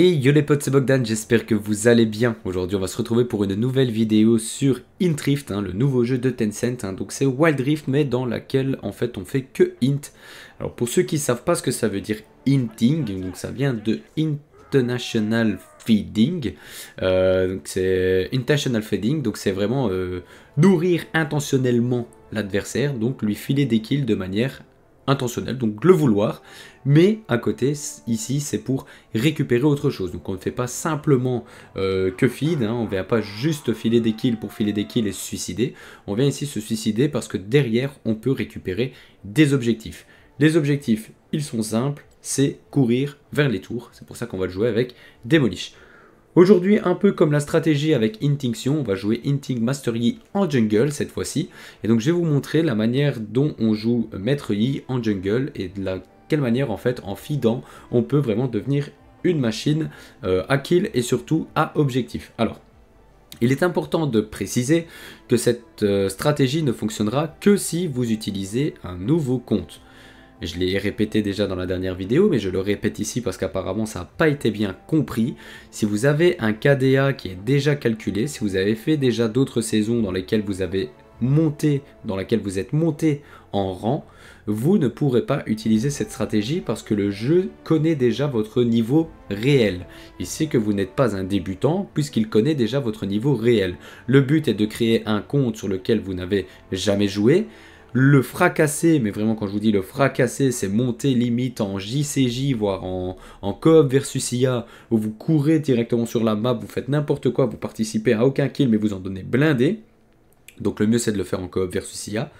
Et yo les potes, c'est Bogdan, j'espère que vous allez bien. Aujourd'hui, on va se retrouver pour une nouvelle vidéo sur Intrift, hein, le nouveau jeu de Tencent. Hein. Donc c'est Wild Rift, mais dans laquelle en fait on fait que int. Alors pour ceux qui ne savent pas ce que ça veut dire inting, donc ça vient de international feeding. Euh, donc c'est International feeding, donc c'est vraiment euh, nourrir intentionnellement l'adversaire, donc lui filer des kills de manière intentionnel, donc le vouloir, mais à côté, ici, c'est pour récupérer autre chose. Donc on ne fait pas simplement euh, que feed, hein, on ne vient pas juste filer des kills pour filer des kills et se suicider, on vient ici se suicider parce que derrière, on peut récupérer des objectifs. Les objectifs, ils sont simples, c'est courir vers les tours, c'est pour ça qu'on va le jouer avec Demolish. Aujourd'hui, un peu comme la stratégie avec Intinction, on va jouer Inting Master Yi en jungle cette fois-ci. Et donc je vais vous montrer la manière dont on joue Maître Yi en jungle et de la quelle manière en fait en feedant on peut vraiment devenir une machine euh, à kill et surtout à objectif. Alors, il est important de préciser que cette euh, stratégie ne fonctionnera que si vous utilisez un nouveau compte. Je l'ai répété déjà dans la dernière vidéo, mais je le répète ici parce qu'apparemment ça n'a pas été bien compris. Si vous avez un KDA qui est déjà calculé, si vous avez fait déjà d'autres saisons dans lesquelles vous avez monté, dans laquelle vous êtes monté en rang, vous ne pourrez pas utiliser cette stratégie parce que le jeu connaît déjà votre niveau réel. Il sait que vous n'êtes pas un débutant puisqu'il connaît déjà votre niveau réel. Le but est de créer un compte sur lequel vous n'avez jamais joué le fracasser, mais vraiment quand je vous dis le fracasser, c'est monter limite en JCJ, voire en, en coop versus IA, où vous courez directement sur la map, vous faites n'importe quoi, vous participez à aucun kill, mais vous en donnez blindé. Donc le mieux c'est de le faire en coop versus IA.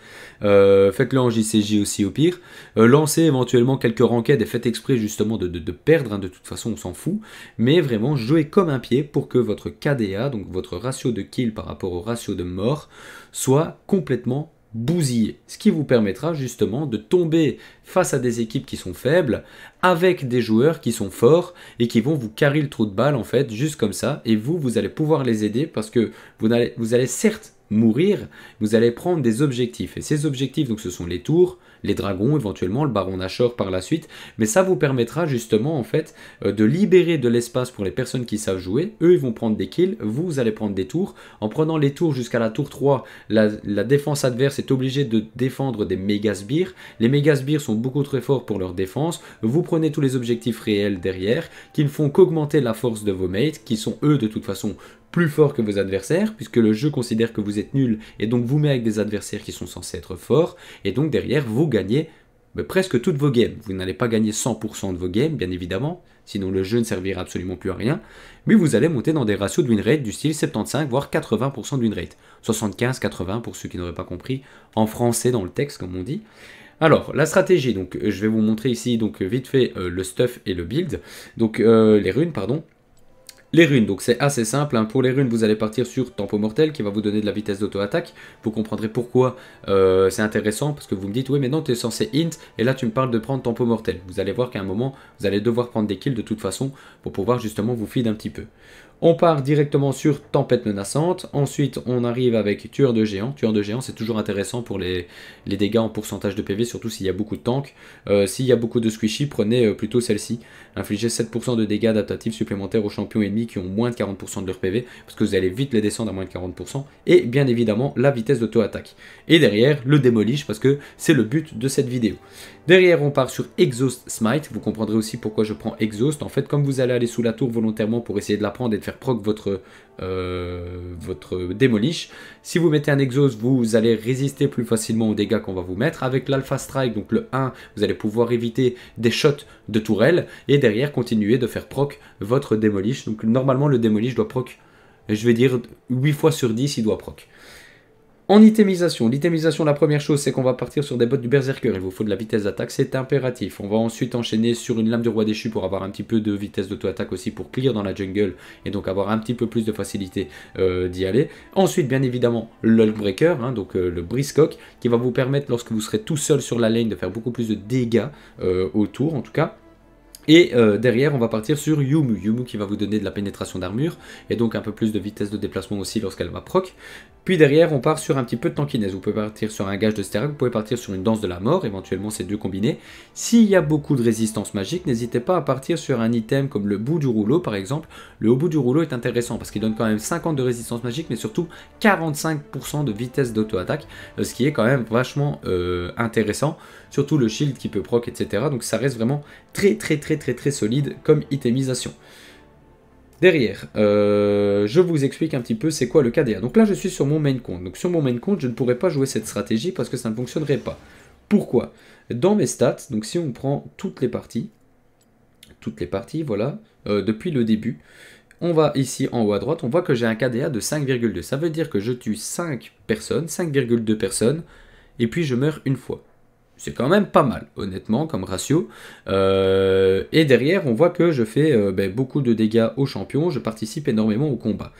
Euh, faites-le en JCJ aussi au pire. Euh, lancez éventuellement quelques ranquettes et faites exprès justement de, perdre, hein, de toute façon on s'en fout. Mais vraiment jouez comme un pied pour que votre KDA, donc votre ratio de kill par rapport au ratio de mort, soit complètement bousiller. Ce qui vous permettra justement de tomber face à des équipes qui sont faibles, avec des joueurs qui sont forts et qui vont vous carrer le trou de balle en fait, juste comme ça. Et vous, vous allez pouvoir les aider parce que vous allez, vous allez certes mourir, vous allez prendre des objectifs. Et ces objectifs, donc ce sont les tours, les dragons, éventuellement le baron d'Achor par la suite. Mais ça vous permettra justement en fait euh, de libérer de l'espace pour les personnes qui savent jouer. Eux, ils vont prendre des kills, vous allez prendre des tours. En prenant les tours jusqu'à la tour 3, la, défense adverse est obligée de défendre des méga sbires. Les méga sbires sont beaucoup très forts pour leur défense. Vous prenez tous les objectifs réels derrière qui ne font qu'augmenter la force de vos mates, qui sont eux de toute façon plus fort que vos adversaires, puisque le jeu considère que vous êtes nul et donc vous met avec des adversaires qui sont censés être forts, et donc derrière vous gagnez presque toutes vos games. Vous n'allez pas gagner 100% de vos games, bien évidemment, sinon le jeu ne servira absolument plus à rien, mais vous allez monter dans des ratios de win rate du style 75 voire 80% de win rate. 75-80 pour ceux qui n'auraient pas compris, en français dans le texte comme on dit. Alors, la stratégie, donc je vais vous montrer ici donc vite fait euh, le stuff et le build, donc euh, les runes, pardon. Les runes, donc c'est assez simple. Hein. Pour les runes, vous allez partir sur Tempo Mortel qui va vous donner de la vitesse d'auto-attaque. Vous comprendrez pourquoi euh, c'est intéressant parce que vous me dites, oui, mais non, tu es censé int et là tu me parles de prendre Tempo Mortel. Vous allez voir qu'à un moment, vous allez devoir prendre des kills de toute façon pour pouvoir justement vous feed un petit peu. On part directement sur Tempête Menaçante. Ensuite, on arrive avec Tueur de Géant. Tueur de Géant, c'est toujours intéressant pour les, dégâts en pourcentage de PV, surtout s'il y a beaucoup de tanks. Euh, s'il y a beaucoup de squishy, prenez euh, plutôt celle-ci infligez 7% de dégâts adaptatifs supplémentaires aux champions ennemis qui ont moins de 40% de leur PV, parce que vous allez vite les descendre à moins de 40%, et bien évidemment la vitesse d'auto-attaque. Et derrière, le démolish, parce que c'est le but de cette vidéo. Derrière, on part sur Exhaust Smite, vous comprendrez aussi pourquoi je prends Exhaust. En fait, comme vous allez aller sous la tour volontairement pour essayer de la prendre et de faire proc votre, euh, votre démolish, si vous mettez un Exhaust, vous allez résister plus facilement aux dégâts qu'on va vous mettre. Avec l'Alpha Strike, donc le 1, vous allez pouvoir éviter des shots de tourelle, et derrière, derrière continuez de faire proc votre démolish. Donc normalement le démolish doit proc, je vais dire 8 fois sur 10 il doit proc. En itemisation, l'itemisation, la première chose, c'est qu'on va partir sur des bottes du berserker. Il vous faut de la vitesse d'attaque, c'est impératif. On va ensuite enchaîner sur une lame du roi déchu pour avoir un petit peu de vitesse d'auto-attaque aussi pour clear dans la jungle et donc avoir un petit peu plus de facilité euh, d'y aller. Ensuite, bien évidemment, l'Hulkbreaker, hein, donc euh, le briscock, qui va vous permettre, lorsque vous serez tout seul sur la lane, de faire beaucoup plus de dégâts euh, autour, en tout cas. Et euh, derrière, on va partir sur Yumu. Yumu qui va vous donner de la pénétration d'armure et donc un peu plus de vitesse de déplacement aussi lorsqu'elle va proc. Puis derrière, on part sur un petit peu de tankiness. Vous pouvez partir sur un gage de Sterak, vous pouvez partir sur une danse de la mort, éventuellement ces deux combinés. S'il y a beaucoup de résistance magique, n'hésitez pas à partir sur un item comme le bout du rouleau par exemple. Le haut bout du rouleau est intéressant parce qu'il donne quand même 50 de résistance magique, mais surtout 45% de vitesse d'auto-attaque, euh, ce qui est quand même vachement euh, intéressant surtout le shield qui peut proc, etc. Donc ça reste vraiment très très très très très solide comme itemisation. Derrière, euh, je vous explique un petit peu c'est quoi le KDA. Donc là, je suis sur mon main compte. Donc sur mon main compte, je ne pourrais pas jouer cette stratégie parce que ça ne fonctionnerait pas. Pourquoi Dans mes stats, donc si on prend toutes les parties, toutes les parties, voilà, euh, depuis le début, on va ici en haut à droite, on voit que j'ai un KDA de 5,2. Ça veut dire que je tue 5 personnes, 5,2 personnes, et puis je meurs une fois c'est quand même pas mal, honnêtement, comme ratio. Euh, et derrière, on voit que je fais euh, ben, beaucoup de dégâts aux champions, je participe énormément aux combats.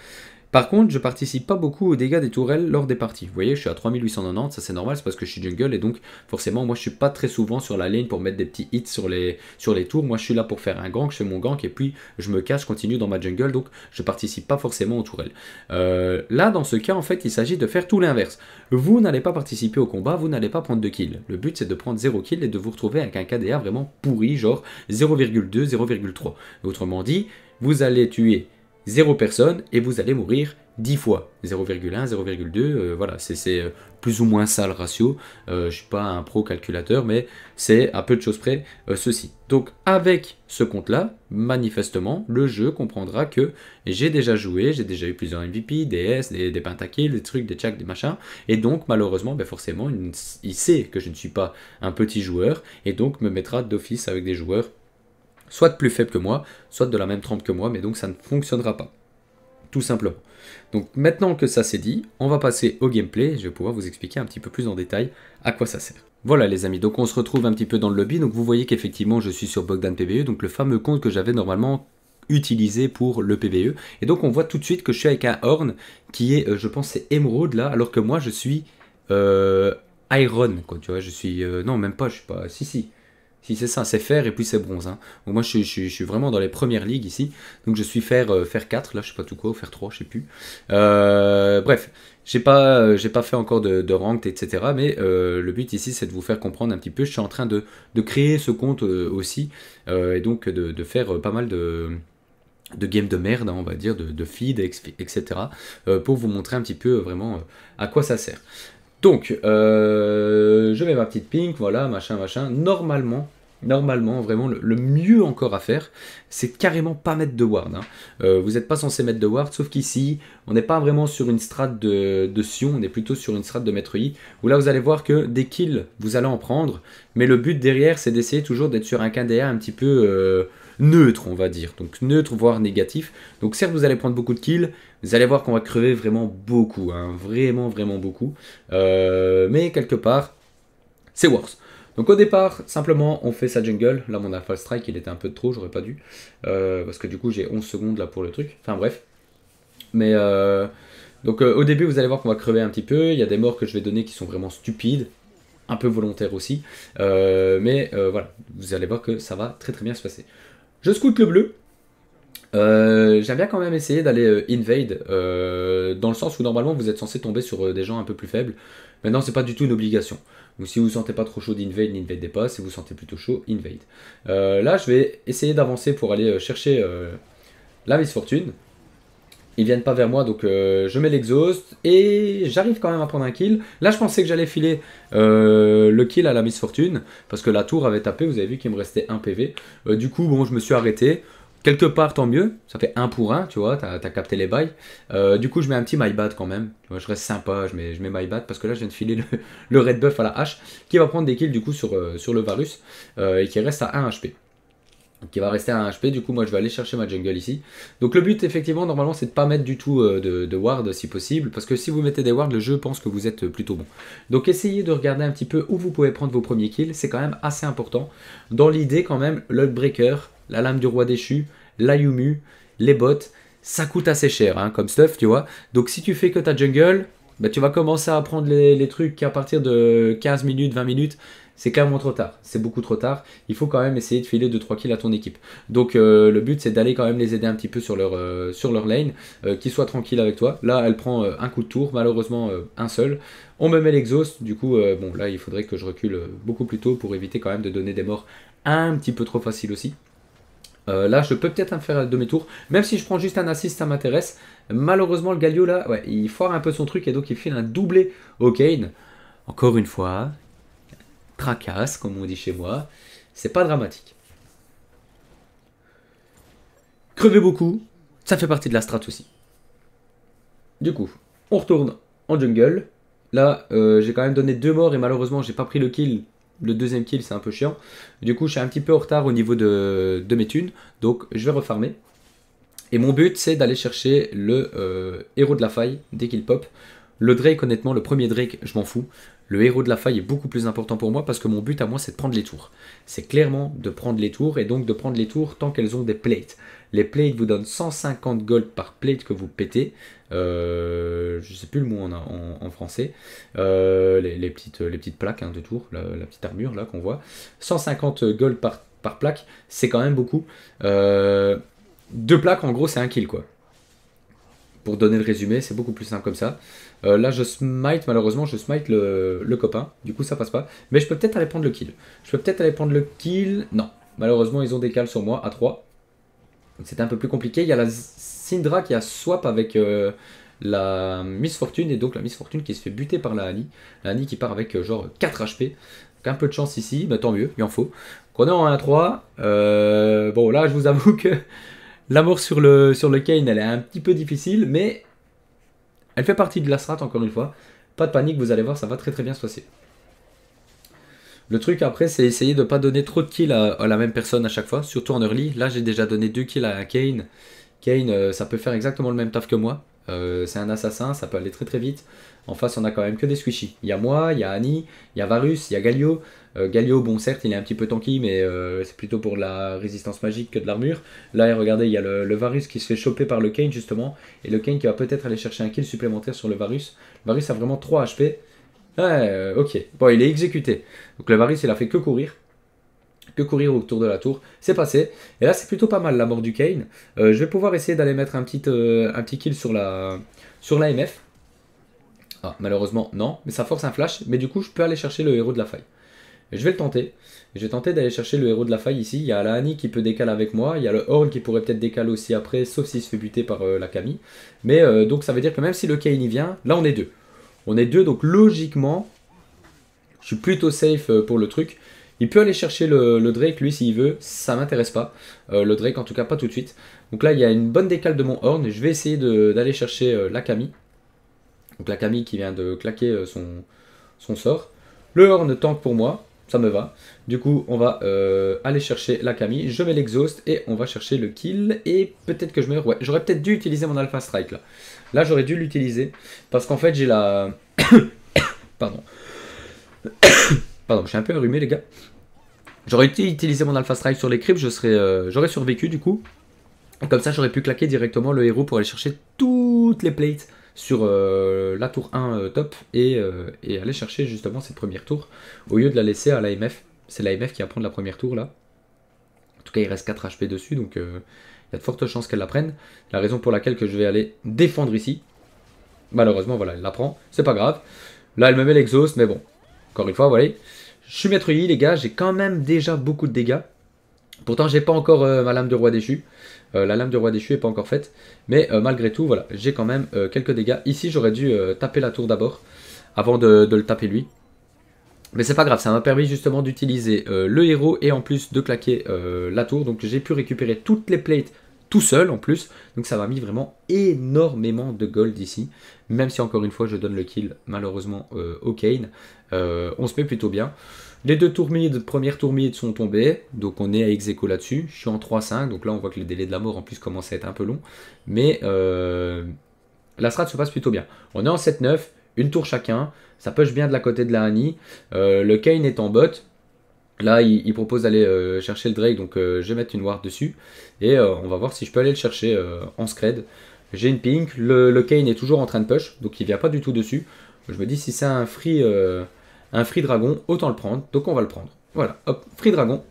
Par contre, je participe pas beaucoup aux dégâts des tourelles lors des parties. Vous voyez, je suis à 3890, ça c'est normal, c'est parce que je suis jungle et donc forcément, moi je suis pas très souvent sur la ligne pour mettre des petits hits sur les, sur les tours. Moi je suis là pour faire un gank, je fais mon gank et puis je me cache, je continue dans ma jungle, donc je participe pas forcément aux tourelles. Euh, là, dans ce cas, en fait, il s'agit de faire tout l'inverse. Vous n'allez pas participer au combat, vous n'allez pas prendre de kills. Le but c'est de prendre 0 kill et de vous retrouver avec un KDA vraiment pourri, genre 0,2, 0,3. Autrement dit, vous allez tuer 0 personne et vous allez mourir 10 fois. 0,1, 0,2, euh, voilà, c'est euh, plus ou moins ça le ratio. Euh, je ne suis pas un pro calculateur, mais c'est à peu de choses près ceci. Donc avec ce compte-là, manifestement, le jeu comprendra que j'ai déjà joué, j'ai déjà eu plusieurs MVP, des S, des, des pentakills, des trucs, des checks, des machins. Et donc malheureusement, ben forcément, il sait que je ne suis pas un petit joueur et donc me mettra d'office avec des joueurs soit plus faible que moi, soit de la même trempe que moi, mais donc ça ne fonctionnera pas. Tout simplement. Donc maintenant que ça c'est dit, on va passer au gameplay, je vais pouvoir vous expliquer un petit peu plus en détail à quoi ça sert. Voilà les amis, donc on se retrouve un petit peu dans le lobby, donc vous voyez qu'effectivement je suis sur Bogdan PBE, donc le fameux compte que j'avais normalement utilisé pour le PBE, et donc on voit tout de suite que je suis avec un horn qui est, euh, je pense c'est émeraude là, alors que moi je suis euh, iron, quoi, tu vois, je suis, euh, non même pas, je suis pas, si si, c'est ça, c'est fer et puis c'est bronze. Hein. moi, je, suis vraiment dans les premières ligues ici. Donc je suis fer, fer 4, là, je sais pas tout quoi, ou fer 3, je sais plus. Euh, bref, j'ai pas, euh, j'ai pas fait encore de, de ranked, etc. Mais euh, le but ici, c'est de vous faire comprendre un petit peu. Je suis en train de, créer ce compte aussi. et donc de, faire pas mal de de games de merde, hein, on va dire, de, feed, etc., pour vous montrer un petit peu vraiment à quoi ça sert. Donc, je mets ma petite pink, voilà, machin, machin. Normalement, normalement, vraiment, le, mieux encore à faire, c'est carrément pas mettre de ward. Hein. Euh, vous n'êtes pas censé mettre de ward, sauf qu'ici, on n'est pas vraiment sur une strate de, de, Sion, on est plutôt sur une strate de Maître I, où là, vous allez voir que des kills, vous allez en prendre, mais le but derrière, c'est d'essayer toujours d'être sur un KDA un petit peu... Euh, neutre on va dire, donc neutre voire négatif, donc certes vous allez prendre beaucoup de kills, vous allez voir qu'on va crever vraiment beaucoup, hein. vraiment vraiment beaucoup, euh, mais quelque part c'est worse. Donc au départ, simplement, on fait sa jungle. Là, mon Alpha Strike, il était un peu trop, j'aurais pas dû. Euh, parce que du coup, j'ai 11 secondes là pour le truc. Enfin bref. Mais euh, donc euh, au début, vous allez voir qu'on va crever un petit peu. Il y a des morts que je vais donner qui sont vraiment stupides. Un peu volontaires aussi. mais voilà, vous allez voir que ça va très très bien se passer. Je scoute le bleu. j'aime bien quand même essayer d'aller invade, dans le sens où normalement vous êtes censé tomber sur des gens un peu plus faibles. Maintenant, c'est pas du tout une obligation. Donc si vous sentez pas trop chaud d'invade, n'invadez pas. Si vous sentez plutôt chaud, invade. Euh, là, je vais essayer d'avancer pour aller euh, chercher euh, la Miss Fortune. Ils viennent pas vers moi, donc je mets l'exhaust et j'arrive quand même à prendre un kill. Là, je pensais que j'allais filer le kill à la Miss Fortune. parce que la tour avait tapé. Vous avez vu qu'il me restait un PV. du coup, bon, je me suis arrêté quelque part, tant mieux. Ça fait un pour un, tu vois, t'as as capté les bails. Euh, du coup, je mets un petit my quand même. je reste sympa, je mets, je mets my bad parce que là, je viens de filer le, red buff à la hache qui va prendre des kills du coup sur, euh, sur le Varus euh, et qui reste à 1 HP qui va rester à HP. Du coup, moi, je vais aller chercher ma jungle ici. Donc, le but, effectivement, normalement, c'est de pas mettre du tout euh, de, ward si possible. Parce que si vous mettez des wards, le jeu pense que vous êtes euh, plutôt bon. Donc, essayez de regarder un petit peu où vous pouvez prendre vos premiers kills. C'est quand même assez important. Dans l'idée, quand même, le breaker, la lame du roi déchu, la Yumu, les bottes, ça coûte assez cher hein, comme stuff, tu vois. Donc, si tu fais que ta jungle, bah, tu vas commencer à prendre les, les trucs à partir de 15 minutes, 20 minutes c'est clairement trop tard. C'est beaucoup trop tard. Il faut quand même essayer de filer 2-3 kills à ton équipe. Donc euh, le but c'est d'aller quand même les aider un petit peu sur leur, euh, sur leur lane, euh, qu'ils soient tranquilles avec toi. Là elle prend un coup de tour, malheureusement un seul. On me met l'exhaust, du coup bon là il faudrait que je recule beaucoup plus tôt pour éviter quand même de donner des morts un petit peu trop faciles aussi. là, je peux peut-être faire demi-tour. Même si je prends juste un assist, ça m'intéresse. Malheureusement, le Galio, là, il foire un peu son truc et donc il file un doublé au Kane. Encore une fois, tracasse, comme on dit chez moi. C'est pas dramatique. Crever beaucoup, ça fait partie de la strat aussi. Du coup, on retourne en jungle. Là, euh, j'ai quand même donné deux morts et malheureusement, j'ai pas pris le kill. Le deuxième kill, c'est un peu chiant. Du coup, je suis un petit peu en retard au niveau de, mes thunes. Donc, je vais refarmer. Et mon but, c'est d'aller chercher le euh, héros de la faille dès qu'il pop. Le Drake, honnêtement, le premier Drake, je m'en fous le héros de la faille est beaucoup plus important pour moi parce que mon but à moi c'est de prendre les tours. C'est clairement de prendre les tours et donc de prendre les tours tant qu'elles ont des plates. Les plates vous donnent 150 gold par plate que vous pétez. je euh, je sais plus le mot en, français. Euh, les, petites, les petites plaques hein, de tours, la, petite armure là qu'on voit. 150 gold par, plaque, c'est quand même beaucoup. Euh, deux plaques en gros c'est un kill quoi. Pour donner le résumé, c'est beaucoup plus simple comme ça. Euh, là, je smite, malheureusement, je smite le, copain. Du coup, ça passe pas. Mais je peux peut-être aller prendre le kill. Je peux peut-être aller prendre le kill. Non. Malheureusement, ils ont des cales sur moi à 3. Donc, un peu plus compliqué. Il y a la Syndra qui a swap avec euh, la Miss Fortune. Et donc, la Miss Fortune qui se fait buter par la Annie. La Annie qui part avec euh, genre 4 HP. Donc, un peu de chance ici. mais tant mieux, il en faut. Donc, on est en 1-3. bon, là, je vous avoue que. L'amour sur le, sur le Kane, elle est un petit peu difficile, mais elle fait partie de la strat, encore une fois. Pas de panique, vous allez voir, ça va très très bien se passer. Le truc après, c'est essayer de ne pas donner trop de kills à, la même personne à chaque fois, surtout en early. Là, j'ai déjà donné deux kills à Kane. Kane, euh, ça peut faire exactement le même taf que moi. Euh, c'est un assassin, ça peut aller très très vite. En face, on a quand même que des squishy. Il y a moi, il y a Annie, il y a Varus, il y a Galio. Euh, Galio, bon, certes, il est un petit peu tanky, mais euh, c'est plutôt pour la résistance magique que de l'armure. Là, regardez, il y a le, Varus qui se fait choper par le Kane, justement, et le Kane qui va peut-être aller chercher un kill supplémentaire sur le Varus. Le Varus a vraiment 3 HP. Ouais, euh, ok. Bon, il est exécuté. Donc le Varus, il a fait que courir que courir autour de la tour. C'est passé. Et là, c'est plutôt pas mal la mort du Kane. je vais pouvoir essayer d'aller mettre un petit, un petit kill sur la, sur Ah, malheureusement, non. Mais ça force un flash. Mais du coup, je peux aller chercher le héros de la faille. Je vais le tenter. Je vais tenter d'aller chercher le héros de la faille ici. Il y a la Annie qui peut décaler avec moi. Il y a le Horn qui pourrait peut-être décaler aussi après, sauf s'il se fait buter par euh, la Camille. Mais euh, donc ça veut dire que même si le Kane y vient, là on est deux. On est deux, donc logiquement, je suis plutôt safe euh, pour le truc. Il peut aller chercher le, Drake, lui, s'il veut. Ça m'intéresse pas. le Drake, en tout cas, pas tout de suite. Donc là, il y a une bonne décale de mon Horn. Je vais essayer d'aller chercher la Camille. Donc la Camille qui vient de claquer son, son sort. Le Horn tank pour moi ça me va. Du coup, on va euh, aller chercher la Camille. Je mets l'exhaust et on va chercher le kill. Et peut-être que je meurs. Ouais, j'aurais peut-être dû utiliser mon Alpha Strike là. Là, j'aurais dû l'utiliser parce qu'en fait, j'ai la. Pardon. Pardon, je suis un peu enrhumé, les gars. J'aurais utilisé mon Alpha Strike sur les creeps, euh, j'aurais survécu du coup. Comme ça, j'aurais pu claquer directement le héros pour aller chercher toutes les plates sur euh, la tour 1 euh, top euh, et, aller chercher justement cette première tour au lieu de la laisser à l'AMF. C'est l'AMF qui va prendre la première tour là. En tout cas, il reste 4 HP dessus donc il y a de fortes chances qu'elle la prenne. La raison pour laquelle que je vais aller défendre ici. Malheureusement, voilà, elle la prend. C'est pas grave. Là, elle me met l'exhaust, mais bon. Encore une fois, voilà. Je suis maître les gars. J'ai quand même déjà beaucoup de dégâts. Pourtant, j'ai pas encore euh, ma lame de roi déchu. Euh, la lame de roi déchu est pas encore faite. Mais euh, malgré tout, voilà, j'ai quand même quelques dégâts. Ici, j'aurais dû taper la tour d'abord, avant de, de, le taper lui. Mais c'est pas grave, ça m'a permis justement d'utiliser le héros et en plus de claquer la tour. Donc j'ai pu récupérer toutes les plates tout seul en plus. Donc ça m'a mis vraiment énormément de gold ici. Même si encore une fois je donne le kill malheureusement au Kane. on se met plutôt bien. Les deux tourmides, première mid sont tombées, donc on est à Execo là-dessus. Je suis en 3-5, donc là on voit que le délai de la mort en plus commence à être un peu long. Mais euh, la strat se passe plutôt bien. On est en 7-9, une tour chacun, ça push bien de la côté de la Annie. Euh, le Kane est en bot. Là, il, propose d'aller euh, chercher le Drake, donc je vais mettre une ward dessus. Et on va voir si je peux aller le chercher en scred. J'ai une pink, le, le, Kane est toujours en train de push, donc il vient pas du tout dessus. Je me dis si c'est un free un Free Dragon, autant le prendre, donc on va le prendre. Voilà, hop, Free Dragon.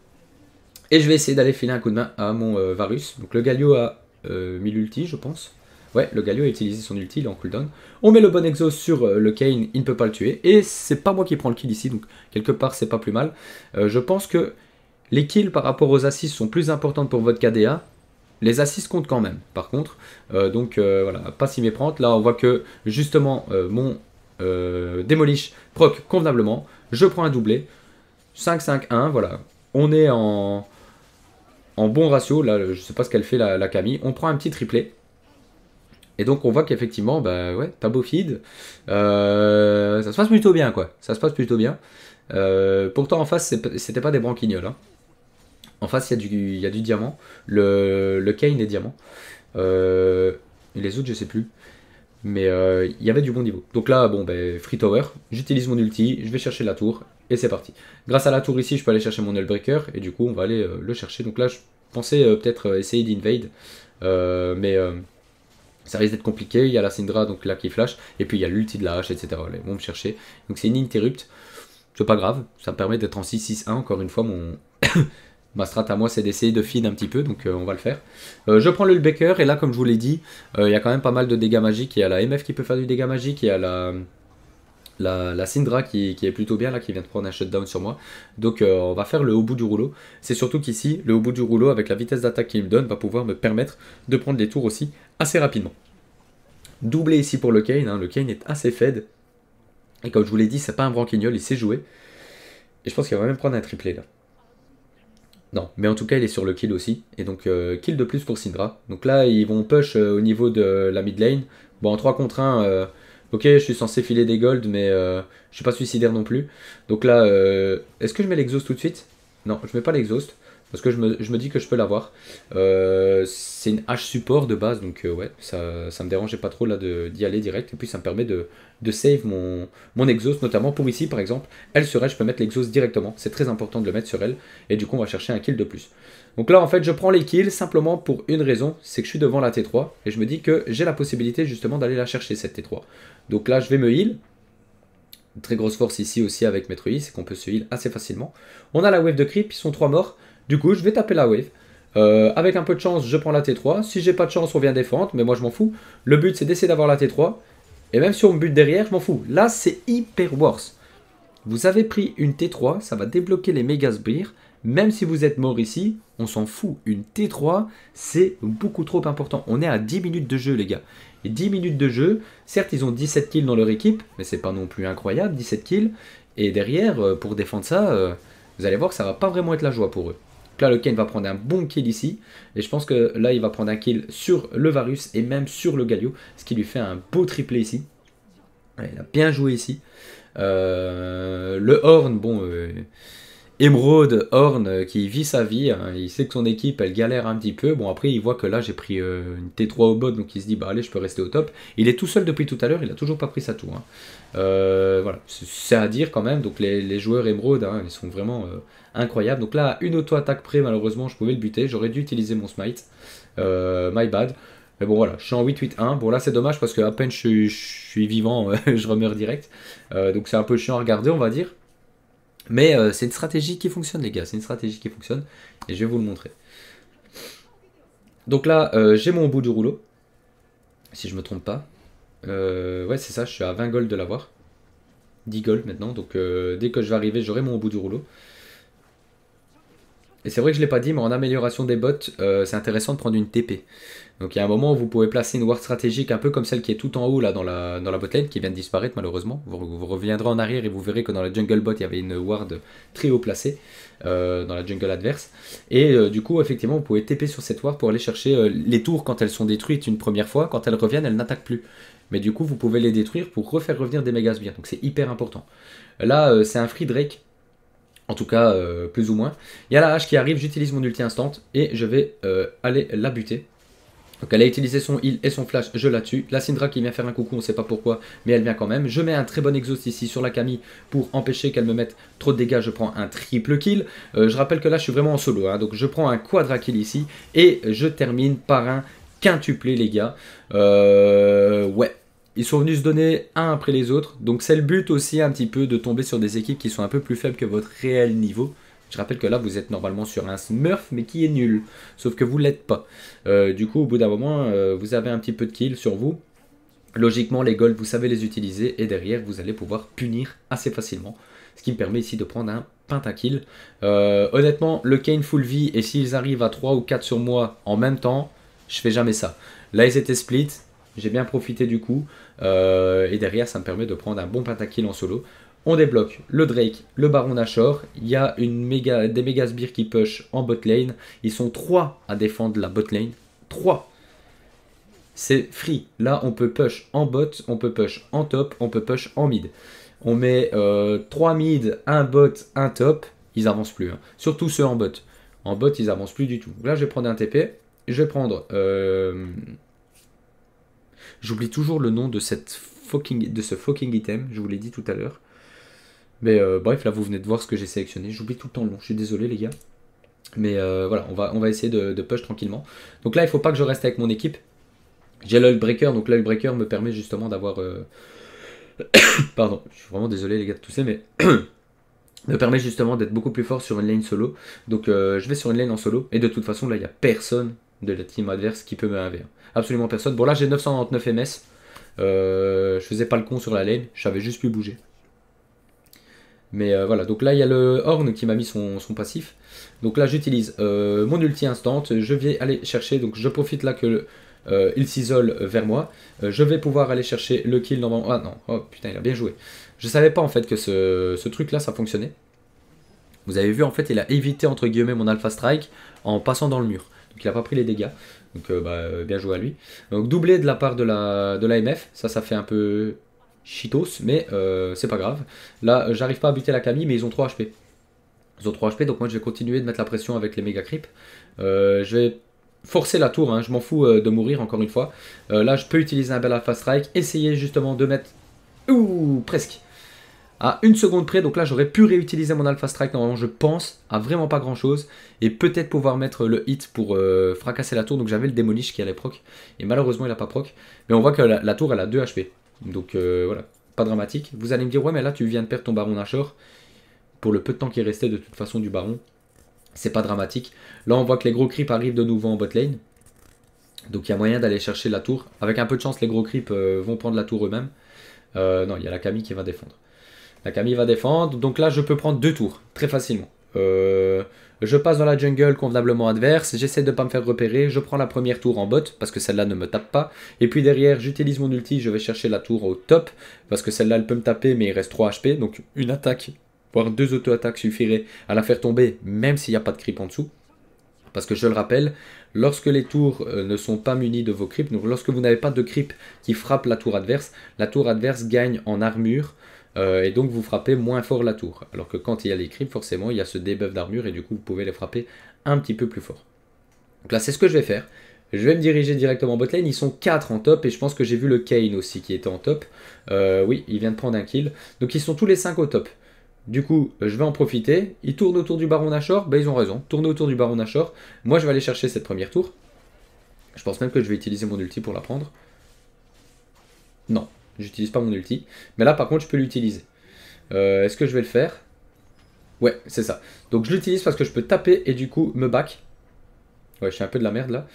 Et je vais essayer d'aller filer un coup de main à mon euh, Varus. Donc le Galio a euh, mis l'ulti, je pense. Ouais, le Galio a utilisé son ulti, il est en cooldown. On met le bon exo sur euh, le Kane, il ne peut pas le tuer. Et c'est pas moi qui prends le kill ici, donc quelque part c'est pas plus mal. Euh, je pense que les kills par rapport aux assists sont plus importantes pour votre KDA. Les assists comptent quand même, par contre. donc voilà, pas si méprendre. Là, on voit que justement, mon euh, Demolish proc convenablement. Je prends un doublé. 5-5-1, voilà. On est en, en bon ratio. Là, je sais pas ce qu'elle fait la, Camille. On prend un petit triplé. Et donc on voit qu'effectivement, bah ouais, pas feed. Euh, ça se passe plutôt bien, quoi. Ça se passe plutôt bien. Euh, pourtant en face, c'était pas des branquignoles. Hein. En face, il y, a du diamant. Le, le Kane est diamant. Euh, les autres, je sais plus. Mais euh, il y avait du bon niveau. Donc là, bon, ben, Free Tower, j'utilise mon ulti, je vais chercher la tour, et c'est parti. Grâce à la tour ici, je peux aller chercher mon Hellbreaker, et du coup, on va aller euh, le chercher. Donc là, je pensais euh, peut-être essayer d'invade, mais ça risque d'être compliqué. Il y a la Syndra, donc là, qui flash, et puis il y a l'ulti de la hache, etc. Ils vont me chercher. Donc c'est une interrupt, c'est pas grave, ça me permet d'être en 6-6-1, encore une fois, mon ma strat à moi c'est d'essayer de feed un petit peu, donc euh, on va le faire. Euh, je prends le Baker et là comme je vous l'ai dit, euh, il y a quand même pas mal de dégâts magiques, il y a la MF qui peut faire du dégâts magiques, il y a la, la, Syndra qui, est plutôt bien là, qui vient de prendre un shutdown sur moi. Donc on va faire le haut bout du rouleau. C'est surtout qu'ici, le haut bout du rouleau, avec la vitesse d'attaque qu'il me donne, va pouvoir me permettre de prendre les tours aussi assez rapidement. Doublé ici pour le Kane, hein. le Kane est assez fed. Et comme je vous l'ai dit, c'est pas un branquignol, il sait jouer. Et je pense qu'il va même prendre un triplé là. Non, mais en tout cas, il est sur le kill aussi. Et donc, euh, kill de plus pour Syndra. Donc là, ils vont push euh, au niveau de la mid lane. Bon, en 3 contre 1, euh, ok, je suis censé filer des golds, mais je suis pas suicidaire non plus. Donc là, est-ce que je mets l'exhaust tout de suite Non, je mets pas l'exhaust parce que je me, dis que je peux l'avoir. Euh, c'est une hache support de base, donc euh, ouais, ça, ne me dérangeait pas trop là d'y aller direct. Et puis ça me permet de, save mon, mon exhaust, notamment pour ici par exemple. Elle serait, je peux mettre l'exhaust directement. C'est très important de le mettre sur elle. Et du coup, on va chercher un kill de plus. Donc là, en fait, je prends les kills simplement pour une raison, c'est que je suis devant la T3. Et je me dis que j'ai la possibilité justement d'aller la chercher cette T3. Donc là, je vais me heal très grosse force ici aussi avec Maître I, c'est qu'on peut se heal assez facilement. On a la wave de creep, ils sont 3 morts. Du coup, je vais taper la wave. Euh, avec un peu de chance, je prends la T3. Si j'ai pas de chance, on vient défendre, mais moi je m'en fous. Le but, c'est d'essayer d'avoir la T3. Et même si on me bute derrière, je m'en fous. Là, c'est hyper worse. Vous avez pris une T3, ça va débloquer les méga sbires. Même si vous êtes mort ici, on s'en fout. Une T3, c'est beaucoup trop important. On est à 10 minutes de jeu, les gars. Et 10 minutes de jeu, certes, ils ont 17 kills dans leur équipe, mais c'est pas non plus incroyable, 17 kills. Et derrière, euh, pour défendre ça, euh, vous allez voir que ça va pas vraiment être la joie pour eux. Donc là, le Kane va prendre un bon kill ici. Et je pense que là, il va prendre un kill sur le Varus et même sur le Galio. Ce qui lui fait un beau triplé ici. il a bien joué ici. Euh, le Horn, bon... Euh, Emerald Horn euh, qui vit sa vie, hein. il sait que son équipe elle galère un petit peu. Bon, après il voit que là j'ai pris euh, une T3 au bot donc il se dit bah allez, je peux rester au top. Il est tout seul depuis tout à l'heure, il a toujours pas pris sa tour. Hein. Euh, voilà, c'est à dire quand même. Donc les, joueurs Emerald, hein, ils sont vraiment incroyables. Donc là, une auto-attaque près, malheureusement, je pouvais le buter. J'aurais dû utiliser mon smite. my bad. Mais bon voilà, je suis en 8-8-1. Bon là c'est dommage parce que à peine je, je suis vivant, je remeurs direct. donc c'est un peu chiant à regarder, on va dire. Mais euh, c'est une stratégie qui fonctionne, les gars. C'est une stratégie qui fonctionne. Et je vais vous le montrer. Donc là, euh, j'ai mon bout du rouleau. Si je me trompe pas. Euh, ouais, c'est ça. Je suis à 20 gold de l'avoir. 10 gold maintenant. Donc dès que je vais arriver, j'aurai mon bout du rouleau. Et c'est vrai que je ne l'ai pas dit, mais en amélioration des bottes, euh, c'est intéressant de prendre une TP. Donc il y a un moment où vous pouvez placer une ward stratégique un peu comme celle qui est tout en haut là dans la, dans la botlane, qui vient de disparaître malheureusement. Vous, reviendrez en arrière et vous verrez que dans la jungle bot, il y avait une ward très haut placée euh, dans la jungle adverse. Et euh, du coup, effectivement, vous pouvez TP sur cette ward pour aller chercher les tours quand elles sont détruites une première fois. Quand elles reviennent, elles n'attaquent plus mais du coup vous pouvez les détruire pour refaire revenir des méga sbires, donc c'est hyper important. Là c'est un free drake, en tout cas, euh, plus ou moins. Il y a la hache qui arrive, j'utilise mon ulti instant et je vais euh, aller la buter. Donc elle a utilisé son heal et son flash, je la tue. La Syndra qui vient faire un coucou, on ne sait pas pourquoi, mais elle vient quand même. Je mets un très bon exhaust ici sur la Camille pour empêcher qu'elle me mette trop de dégâts. Je prends un triple kill. Euh, je rappelle que là, je suis vraiment en solo. Hein. donc je prends un quadra kill ici et je termine par un quintuplé, les gars. ouais, ils sont venus se donner un après les autres. Donc c'est le but aussi un petit peu de tomber sur des équipes qui sont un peu plus faibles que votre réel niveau. Je rappelle que là, vous êtes normalement sur un Smurf, mais qui est nul. Sauf que vous ne l'êtes pas. Euh, du coup, au bout d'un moment, euh, vous avez un petit peu de kill sur vous. Logiquement, les golds, vous savez les utiliser. Et derrière, vous allez pouvoir punir assez facilement. Ce qui me permet ici de prendre un pentakill. Euh, honnêtement, le Kane full vie. Et s'ils arrivent à 3 ou 4 sur moi en même temps, je fais jamais ça. Là, ils étaient split. J'ai bien profité du coup. Euh, et derrière, ça me permet de prendre un bon pentakill en solo. On débloque le Drake, le Baron Nashor. Il y a une des méga sbires qui push en bot lane. Ils sont 3 à défendre la bot lane. 3 c'est free. Là, on peut push en bot, on peut push en top, on peut push en mid. On met 3 euh, mid, 1 bot, 1 top, ils avancent plus. Hein. Surtout ceux en bot. En bot, ils avancent plus du tout. Là, je vais prendre un TP, je vais prendre euh, J'oublie toujours le nom de, cette fucking, de ce fucking item, je vous l'ai dit tout à l'heure. Mais euh, bref, là vous venez de voir ce que j'ai sélectionné. J'oublie tout le temps le nom, je suis désolé les gars. Mais euh, voilà, on va, on va essayer de, push tranquillement. Donc là, il ne faut pas que je reste avec mon équipe. J'ai l'oil breaker, donc l'oil breaker me permet justement d'avoir... Euh, pardon, je suis vraiment désolé les gars de tousser, mais... me permet justement d'être beaucoup plus fort sur une lane solo. Donc je vais sur une lane en solo, et de toute façon là, il n'y a personne de la team adverse qui peut me 1 Absolument personne. Bon là j'ai 999 MS. Euh, je faisais pas le con sur la lane, j'avais juste pu bouger. Mais euh, voilà, donc là il y a le Horn qui m'a mis son, son, passif. Donc là j'utilise euh, mon ulti instant, je vais aller chercher, donc je profite là que il s'isole vers moi. je vais pouvoir aller chercher le kill normalement, Ah non, oh putain il a bien joué. Je savais pas en fait que ce, ce truc là ça fonctionnait. Vous avez vu en fait il a évité entre guillemets mon alpha strike en passant dans le mur. Donc il n'a pas pris les dégâts. Donc euh, bah, bien joué à lui. Donc doublé de la part de la, Ça, ça fait un peu chitos, mais euh, c'est pas grave. Là, j'arrive pas à buter la Camille, mais ils ont 3 HP. Ils ont 3 HP, donc moi je vais continuer de mettre la pression avec les méga creeps. Euh, je vais forcer la tour, hein. je m'en fous de mourir encore une fois. là, je peux utiliser un bel Alpha Strike, essayer justement de mettre... Ouh, presque à une seconde près. Donc là, j'aurais pu réutiliser mon Alpha Strike. Normalement, je pense à vraiment pas grand chose. Et peut-être pouvoir mettre le hit pour euh, fracasser la tour. Donc j'avais le Demolish qui allait proc. Et malheureusement, il a pas proc. Mais on voit que la, tour, elle a 2 HP. Donc euh, voilà, pas dramatique. Vous allez me dire, ouais, mais là, tu viens de perdre ton Baron Nashor. Pour le peu de temps qui est resté, de toute façon, du Baron. C'est pas dramatique. Là, on voit que les gros creeps arrivent de nouveau en bot lane. Donc il y a moyen d'aller chercher la tour. Avec un peu de chance, les gros creeps euh, vont prendre la tour eux-mêmes. non, il y a la Camille qui va défendre. La Camille va défendre. Donc là, je peux prendre deux tours très facilement. Euh, je passe dans la jungle convenablement adverse, j'essaie de ne pas me faire repérer, je prends la première tour en botte parce que celle-là ne me tape pas. Et puis derrière, j'utilise mon ulti, je vais chercher la tour au top parce que celle-là, elle peut me taper, mais il reste 3 HP. Donc une attaque, voire deux auto-attaques suffiraient à la faire tomber, même s'il n'y a pas de creep en dessous. Parce que je le rappelle, lorsque les tours euh, ne sont pas munies de vos creeps, donc lorsque vous n'avez pas de creep qui frappe la tour adverse, la tour adverse gagne en armure. Euh, et donc vous frappez moins fort la tour. Alors que quand il y a les creeps, forcément il y a ce debuff d'armure et du coup vous pouvez les frapper un petit peu plus fort. Donc là c'est ce que je vais faire. Je vais me diriger directement en botlane, ils sont 4 en top et je pense que j'ai vu le Kane aussi qui était en top. Euh, oui, il vient de prendre un kill. Donc ils sont tous les 5 au top. Du coup, je vais en profiter. Ils tournent autour du baron Nashor. bah ben, ils ont raison. tournent autour du baron Nashor. Moi, je vais aller chercher cette première tour. Je pense même que je vais utiliser mon ulti pour la prendre. Non, J'utilise pas mon ulti. Mais là, par contre, je peux l'utiliser. Euh, est-ce que je vais le faire Ouais, c'est ça. Donc je l'utilise parce que je peux taper et du coup me back. Ouais, je suis un peu de la merde là.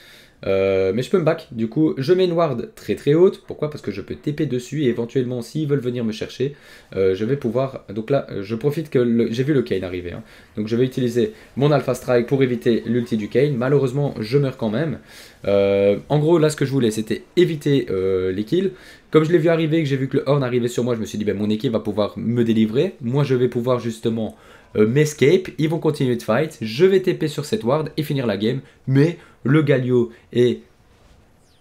Euh, mais je peux me back. Du coup, je mets une ward très très haute. Pourquoi Parce que je peux TP dessus et éventuellement, s'ils veulent venir me chercher, euh, je vais pouvoir. Donc là, je profite que j'ai vu le Kane arriver. Hein. Donc je vais utiliser mon Alpha Strike pour éviter l'ulti du Kane. Malheureusement, je meurs quand même. en gros, là, ce que je voulais, c'était éviter les kills. Comme je l'ai vu arriver, que j'ai vu que le Horn arrivait sur moi, je me suis dit, ben, mon équipe va pouvoir me délivrer. Moi, je vais pouvoir justement euh, m'escape. Ils vont continuer de fight. Je vais TP sur cette ward et finir la game. Mais le Galio est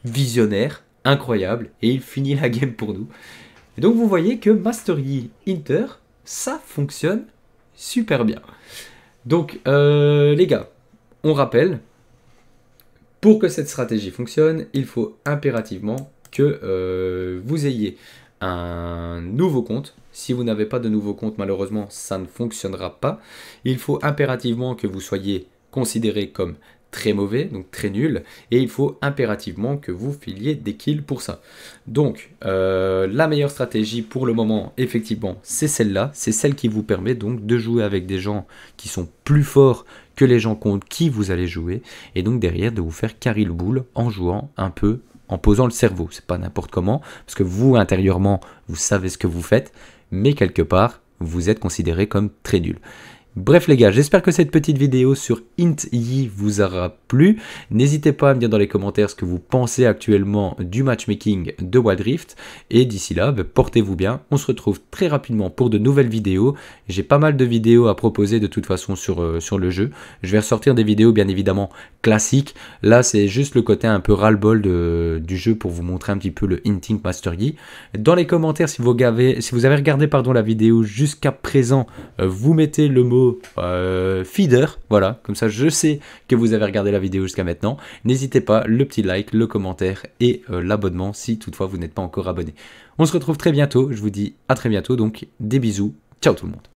visionnaire, incroyable, et il finit la game pour nous. Et donc, vous voyez que Master Inter, ça fonctionne super bien. Donc, euh, les gars, on rappelle, pour que cette stratégie fonctionne, il faut impérativement que euh, vous ayez un nouveau compte. Si vous n'avez pas de nouveau compte, malheureusement, ça ne fonctionnera pas. Il faut impérativement que vous soyez considéré comme très mauvais, donc très nul, et il faut impérativement que vous filiez des kills pour ça. Donc, euh, la meilleure stratégie pour le moment, effectivement, c'est celle-là, c'est celle qui vous permet donc de jouer avec des gens qui sont plus forts que les gens contre qui vous allez jouer, et donc derrière de vous faire carry le boule en jouant un peu en posant le cerveau. C'est pas n'importe comment, parce que vous, intérieurement, vous savez ce que vous faites, mais quelque part, vous êtes considéré comme très nul. Bref les gars, j'espère que cette petite vidéo sur Int-Yi vous aura plu. N'hésitez pas à me dire dans les commentaires ce que vous pensez actuellement du matchmaking de Wild Rift. Et d'ici là, bah, portez-vous bien. On se retrouve très rapidement pour de nouvelles vidéos. J'ai pas mal de vidéos à proposer de toute façon sur, euh, sur le jeu. Je vais ressortir des vidéos bien évidemment classiques. Là, c'est juste le côté un peu ras-le-bol du jeu pour vous montrer un petit peu le Inting Master Yi. Dans les commentaires, si vous avez, si vous avez regardé pardon, la vidéo jusqu'à présent, euh, vous mettez le mot euh, feeder. Voilà, comme ça je sais que vous avez regardé la vidéo jusqu'à maintenant. N'hésitez pas, le petit like, le commentaire et euh, l'abonnement si toutefois vous n'êtes pas encore abonné. On se retrouve très bientôt, je vous dis à très bientôt, donc des bisous, ciao tout le monde.